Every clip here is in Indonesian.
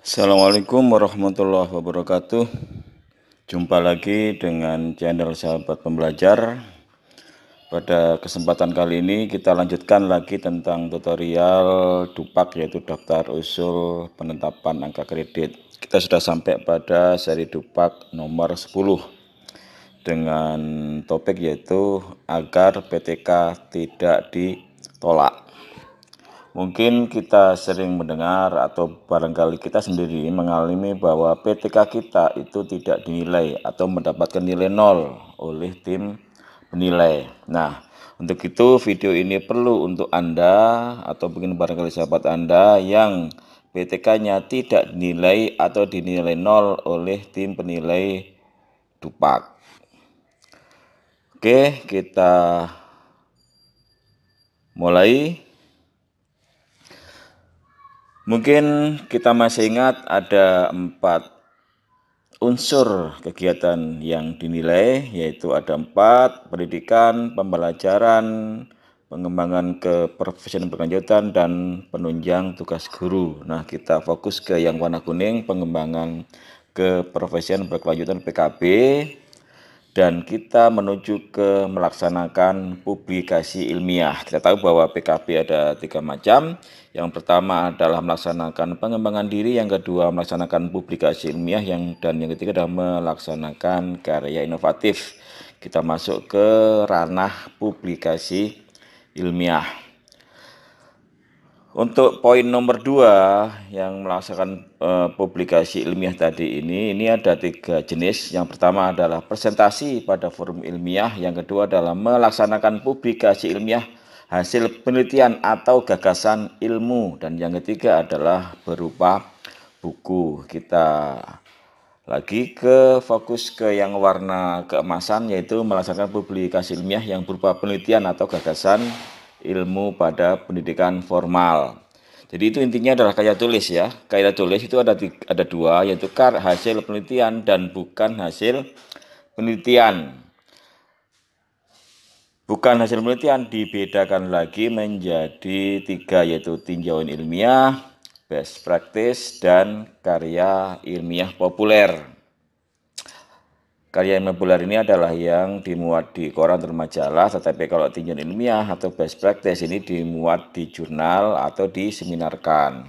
Assalamualaikum warahmatullahi wabarakatuh. Jumpa lagi dengan channel Sahabat Pembelajar. Pada kesempatan kali ini kita lanjutkan lagi tentang tutorial dupak yaitu daftar usul penetapan angka kredit. Kita sudah sampai pada seri dupak nomor 10 dengan topik yaitu agar PTK tidak ditolak. Mungkin kita sering mendengar atau barangkali kita sendiri mengalami bahwa PTK kita itu tidak dinilai atau mendapatkan nilai nol oleh tim penilai. Nah, untuk itu video ini perlu untuk Anda atau mungkin barangkali sahabat Anda yang PTK-nya tidak dinilai atau dinilai nol oleh tim penilai Dupak. Oke, kita mulai. Mungkin kita masih ingat ada empat unsur kegiatan yang dinilai, yaitu ada empat, pendidikan, pembelajaran, pengembangan ke profesional berkelanjutan dan penunjang tugas guru. Nah, kita fokus ke yang warna kuning, pengembangan ke profesional berkelanjutan PKB dan kita menuju ke melaksanakan publikasi ilmiah. Kita tahu bahwa PKP ada tiga macam. Yang pertama adalah melaksanakan pengembangan diri, yang kedua melaksanakan publikasi ilmiah, yang dan yang ketiga adalah melaksanakan karya inovatif. Kita masuk ke ranah publikasi ilmiah. Untuk poin nomor dua yang melaksanakan e, publikasi ilmiah tadi ini, ini ada tiga jenis. Yang pertama adalah presentasi pada forum ilmiah, yang kedua adalah melaksanakan publikasi ilmiah hasil penelitian atau gagasan ilmu, dan yang ketiga adalah berupa buku. Kita lagi ke fokus ke yang warna keemasan yaitu melaksanakan publikasi ilmiah yang berupa penelitian atau gagasan ilmu pada pendidikan formal. Jadi itu intinya adalah karya tulis ya. Karya tulis itu ada ada dua yaitu kar hasil penelitian dan bukan hasil penelitian. Bukan hasil penelitian dibedakan lagi menjadi tiga yaitu tinjauan ilmiah, best practice, dan karya ilmiah populer. Karya yang populer ini adalah yang dimuat di koran atau majalah, tetapi kalau tinjauan ilmiah atau best practice ini dimuat di jurnal atau diseminarkan.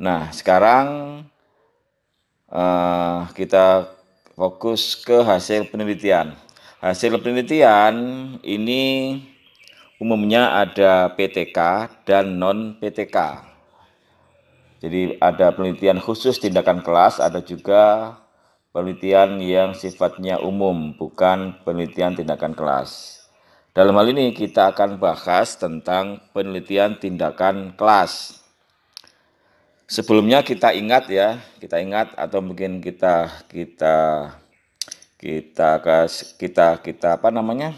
Nah, sekarang uh, kita fokus ke hasil penelitian. Hasil penelitian ini umumnya ada PTK dan non-PTK. Jadi ada penelitian khusus tindakan kelas, ada juga penelitian yang sifatnya umum, bukan penelitian tindakan kelas. Dalam hal ini kita akan bahas tentang penelitian tindakan kelas. Sebelumnya kita ingat ya, kita ingat atau mungkin kita kita kita kita kita apa namanya?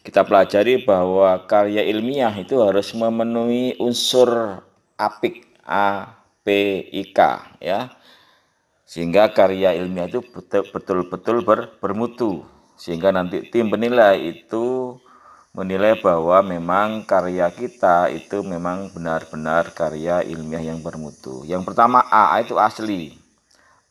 Kita pelajari bahwa karya ilmiah itu harus memenuhi unsur APIK, A P I K ya sehingga karya ilmiah itu betul-betul ber, bermutu. Sehingga nanti tim penilai itu menilai bahwa memang karya kita itu memang benar-benar karya ilmiah yang bermutu. Yang pertama A, itu asli.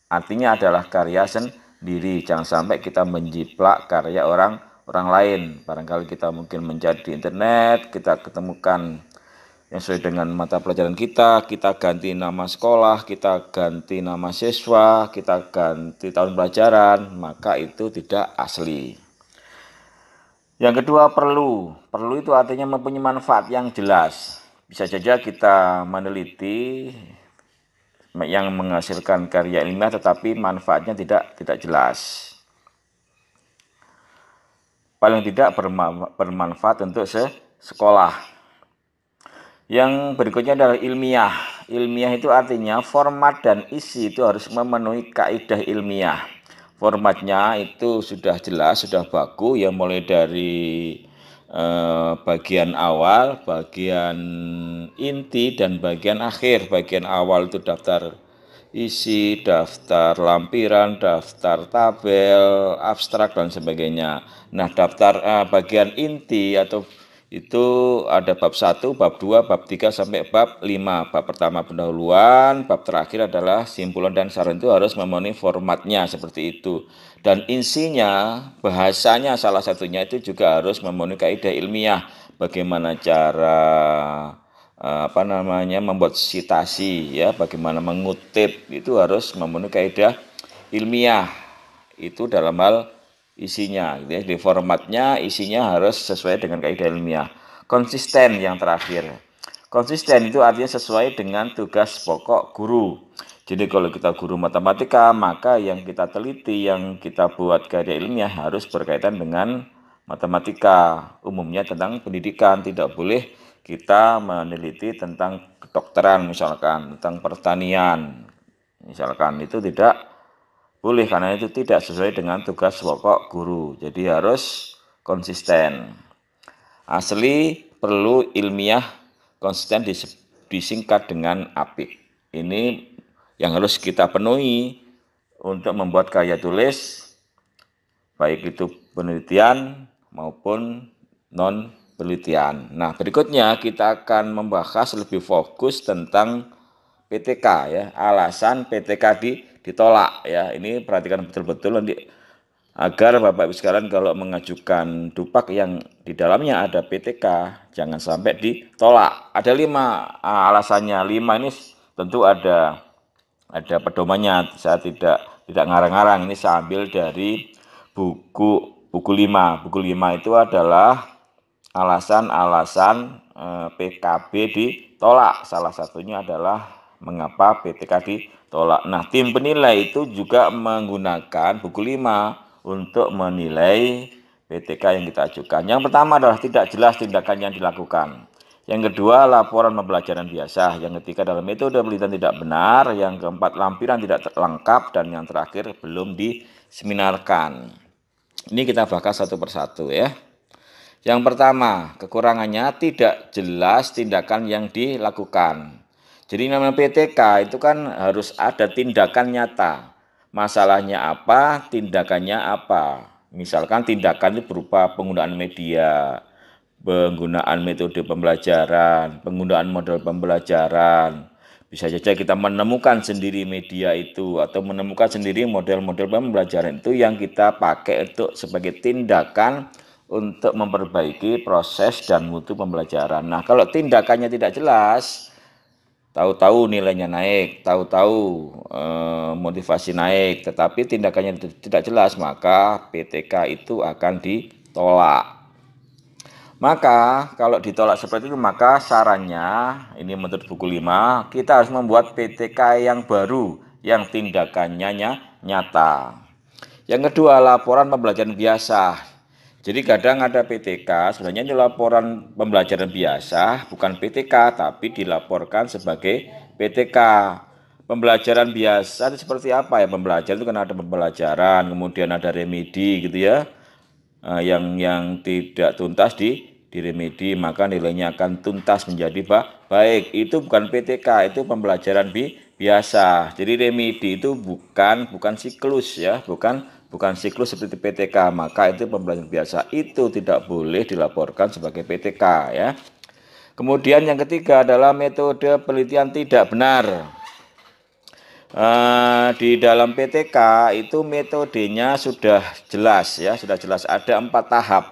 Artinya adalah karya sendiri. Jangan sampai kita menjiplak karya orang orang lain. Barangkali kita mungkin mencari di internet, kita ketemukan yang sesuai dengan mata pelajaran kita, kita ganti nama sekolah, kita ganti nama siswa, kita ganti tahun pelajaran, maka itu tidak asli. Yang kedua perlu, perlu itu artinya mempunyai manfaat yang jelas. Bisa saja kita meneliti yang menghasilkan karya ilmiah tetapi manfaatnya tidak tidak jelas. Paling tidak bermanfaat untuk sekolah yang berikutnya adalah ilmiah. Ilmiah itu artinya format dan isi itu harus memenuhi kaidah ilmiah. Formatnya itu sudah jelas, sudah baku ya mulai dari eh, bagian awal, bagian inti dan bagian akhir. Bagian awal itu daftar isi, daftar lampiran, daftar tabel, abstrak dan sebagainya. Nah, daftar eh, bagian inti atau itu ada bab 1, bab 2, bab 3 sampai bab 5. Bab pertama pendahuluan, bab terakhir adalah simpulan dan saran itu harus memenuhi formatnya seperti itu. Dan insinya, bahasanya salah satunya itu juga harus memenuhi kaidah ilmiah. Bagaimana cara eh, apa namanya membuat citasi ya, bagaimana mengutip itu harus memenuhi kaidah ilmiah. Itu dalam hal isinya gitu ya. di formatnya isinya harus sesuai dengan kaidah ilmiah konsisten yang terakhir konsisten itu artinya sesuai dengan tugas pokok guru jadi kalau kita guru matematika maka yang kita teliti yang kita buat karya ilmiah harus berkaitan dengan matematika umumnya tentang pendidikan tidak boleh kita meneliti tentang kedokteran misalkan tentang pertanian misalkan itu tidak boleh karena itu tidak sesuai dengan tugas pokok guru. Jadi harus konsisten. Asli perlu ilmiah konsisten disingkat dengan apik. Ini yang harus kita penuhi untuk membuat karya tulis baik itu penelitian maupun non penelitian. Nah, berikutnya kita akan membahas lebih fokus tentang PTK ya, alasan PTK di ditolak ya. Ini perhatikan betul-betul nanti agar Bapak Ibu sekalian kalau mengajukan dupak yang di dalamnya ada PTK jangan sampai ditolak. Ada lima ah, alasannya. Lima ini tentu ada ada pedomannya. Saya tidak tidak ngarang-ngarang. Ini saya ambil dari buku buku lima. Buku lima itu adalah alasan-alasan eh, PKB ditolak. Salah satunya adalah mengapa PTK di tolak. Nah, tim penilai itu juga menggunakan buku 5 untuk menilai PTK yang kita ajukan. Yang pertama adalah tidak jelas tindakan yang dilakukan. Yang kedua, laporan pembelajaran biasa. Yang ketiga adalah metode penelitian tidak benar. Yang keempat, lampiran tidak lengkap. Dan yang terakhir, belum diseminarkan. Ini kita bahas satu persatu ya. Yang pertama, kekurangannya tidak jelas tindakan yang dilakukan. Jadi nama PTK itu kan harus ada tindakan nyata. Masalahnya apa, tindakannya apa. Misalkan tindakan itu berupa penggunaan media, penggunaan metode pembelajaran, penggunaan model pembelajaran. Bisa saja kita menemukan sendiri media itu atau menemukan sendiri model-model pembelajaran itu yang kita pakai untuk sebagai tindakan untuk memperbaiki proses dan mutu pembelajaran. Nah, kalau tindakannya tidak jelas, tahu-tahu nilainya naik, tahu-tahu eh, motivasi naik, tetapi tindakannya tidak jelas, maka PTK itu akan ditolak. Maka kalau ditolak seperti itu, maka sarannya, ini menurut buku 5, kita harus membuat PTK yang baru, yang tindakannya nyata. Yang kedua, laporan pembelajaran biasa. Jadi kadang ada PTK, sebenarnya ini laporan pembelajaran biasa, bukan PTK, tapi dilaporkan sebagai PTK. Pembelajaran biasa itu seperti apa ya? Pembelajaran itu kan ada pembelajaran, kemudian ada remedi gitu ya. Eh, yang yang tidak tuntas di di remedi, maka nilainya akan tuntas menjadi baik. Itu bukan PTK, itu pembelajaran bi biasa. Jadi remedi itu bukan bukan siklus ya, bukan bukan siklus seperti PTK, maka itu pembelajaran biasa itu tidak boleh dilaporkan sebagai PTK ya. Kemudian yang ketiga adalah metode penelitian tidak benar. Uh, di dalam PTK itu metodenya sudah jelas ya, sudah jelas ada empat tahap.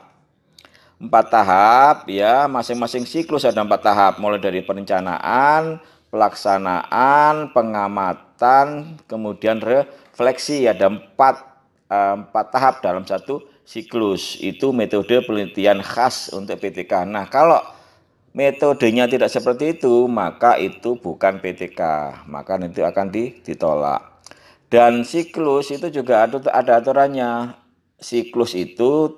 Empat tahap ya, masing-masing siklus ada empat tahap, mulai dari perencanaan, pelaksanaan, pengamatan, kemudian refleksi ada empat empat tahap dalam satu siklus. Itu metode penelitian khas untuk PTK. Nah, kalau metodenya tidak seperti itu, maka itu bukan PTK. Maka nanti akan ditolak. Dan siklus itu juga ada, ada aturannya. Siklus itu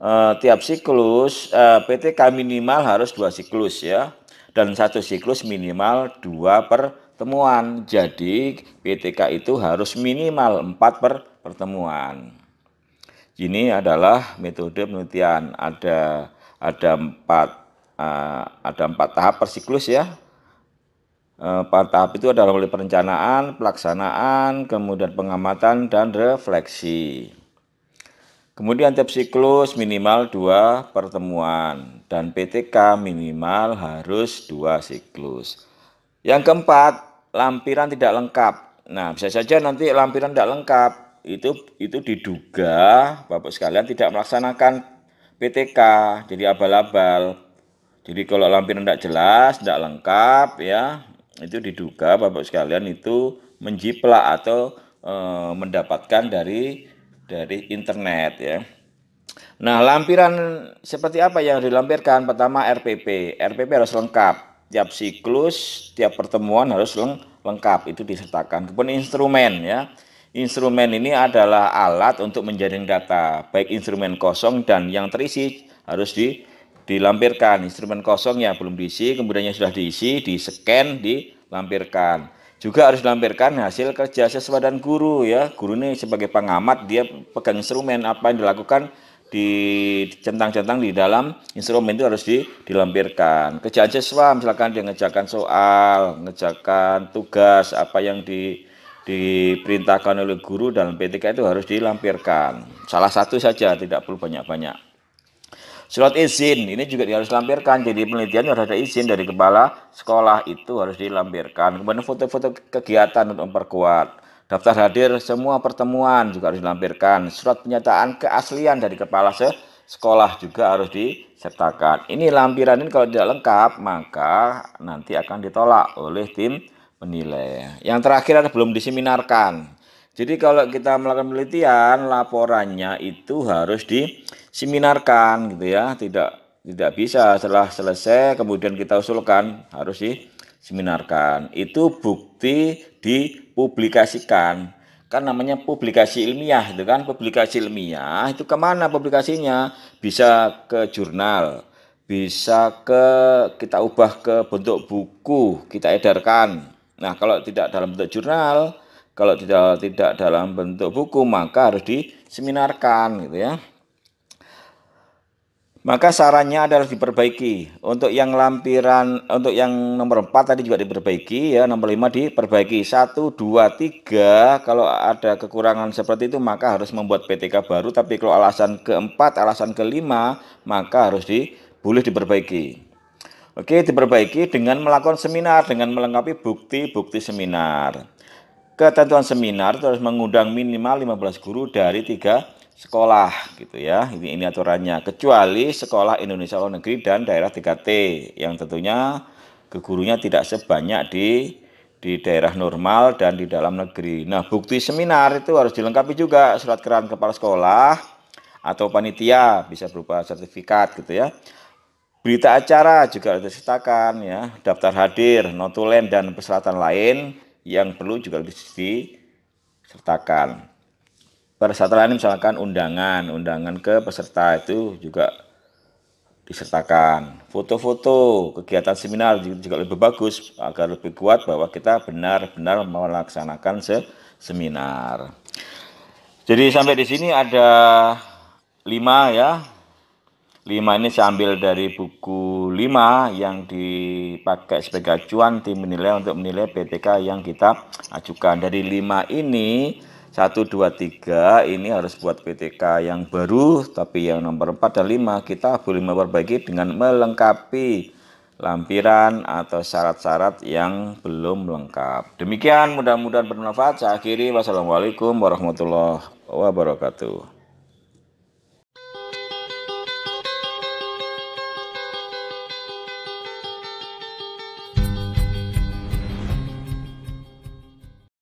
eh, tiap siklus eh, PTK minimal harus dua siklus ya. Dan satu siklus minimal dua per pertemuan. Jadi PTK itu harus minimal 4 per pertemuan. Ini adalah metode penelitian ada ada empat uh, ada empat tahap per siklus ya. Eh, empat tahap itu adalah mulai perencanaan, pelaksanaan, kemudian pengamatan dan refleksi. Kemudian tiap siklus minimal dua pertemuan dan PTK minimal harus dua siklus. Yang keempat, lampiran tidak lengkap. Nah, bisa saja nanti lampiran tidak lengkap. Itu itu diduga Bapak sekalian tidak melaksanakan PTK, jadi abal-abal. Jadi kalau lampiran tidak jelas, tidak lengkap ya, itu diduga Bapak sekalian itu menjiplak atau e, mendapatkan dari dari internet ya. Nah, lampiran seperti apa yang dilampirkan? Pertama RPP. RPP harus lengkap tiap siklus, tiap pertemuan harus leng lengkap itu disertakan. Kemudian instrumen ya. Instrumen ini adalah alat untuk menjaring data, baik instrumen kosong dan yang terisi harus di dilampirkan. Instrumen kosong yang belum diisi, kemudian yang sudah diisi, di scan, dilampirkan. Juga harus dilampirkan hasil kerja siswa dan guru ya. Guru ini sebagai pengamat dia pegang instrumen apa yang dilakukan dicentang-centang di dalam instrumen itu harus di, dilampirkan. Kerjaan siswa misalkan dia ngejakan soal, ngejakan tugas, apa yang di, diperintahkan oleh guru dalam PTK itu harus dilampirkan. Salah satu saja, tidak perlu banyak-banyak. Surat izin ini juga harus dilampirkan. Jadi penelitian harus ada izin dari kepala sekolah itu harus dilampirkan. Kemudian foto-foto kegiatan untuk memperkuat Daftar hadir semua pertemuan juga harus dilampirkan. Surat pernyataan keaslian dari kepala se sekolah juga harus disertakan. Ini lampiran ini kalau tidak lengkap maka nanti akan ditolak oleh tim penilai. Yang terakhir adalah belum diseminarkan. Jadi kalau kita melakukan penelitian laporannya itu harus diseminarkan gitu ya, tidak tidak bisa setelah selesai kemudian kita usulkan harus diseminarkan. Itu bukti dipublikasikan kan namanya publikasi ilmiah itu kan publikasi ilmiah itu kemana publikasinya bisa ke jurnal bisa ke kita ubah ke bentuk buku kita edarkan nah kalau tidak dalam bentuk jurnal kalau tidak tidak dalam bentuk buku maka harus diseminarkan gitu ya maka sarannya adalah diperbaiki. Untuk yang lampiran, untuk yang nomor 4 tadi juga diperbaiki ya, nomor 5 diperbaiki. 1 2 3 kalau ada kekurangan seperti itu maka harus membuat PTK baru, tapi kalau alasan keempat, alasan kelima maka harus di boleh diperbaiki. Oke, diperbaiki dengan melakukan seminar dengan melengkapi bukti-bukti seminar. Ketentuan seminar terus mengundang minimal 15 guru dari tiga sekolah gitu ya. Ini ini aturannya kecuali sekolah Indonesia luar negeri dan daerah 3T yang tentunya kegurunya tidak sebanyak di di daerah normal dan di dalam negeri. Nah, bukti seminar itu harus dilengkapi juga surat keran kepala sekolah atau panitia bisa berupa sertifikat gitu ya. Berita acara juga harus disertakan ya, daftar hadir, notulen dan persyaratan lain yang perlu juga disertakan pada saat lain misalkan undangan, undangan ke peserta itu juga disertakan. Foto-foto kegiatan seminar juga lebih bagus agar lebih kuat bahwa kita benar-benar melaksanakan se seminar. Jadi sampai di sini ada lima ya. Lima ini saya ambil dari buku lima yang dipakai sebagai acuan tim menilai untuk menilai PTK yang kita ajukan. Dari lima ini 1, 2, 3 ini harus buat PTK yang baru tapi yang nomor 4 dan 5 kita boleh memperbaiki dengan melengkapi lampiran atau syarat-syarat yang belum lengkap. Demikian mudah-mudahan bermanfaat. Saya akhiri wassalamualaikum warahmatullahi wabarakatuh.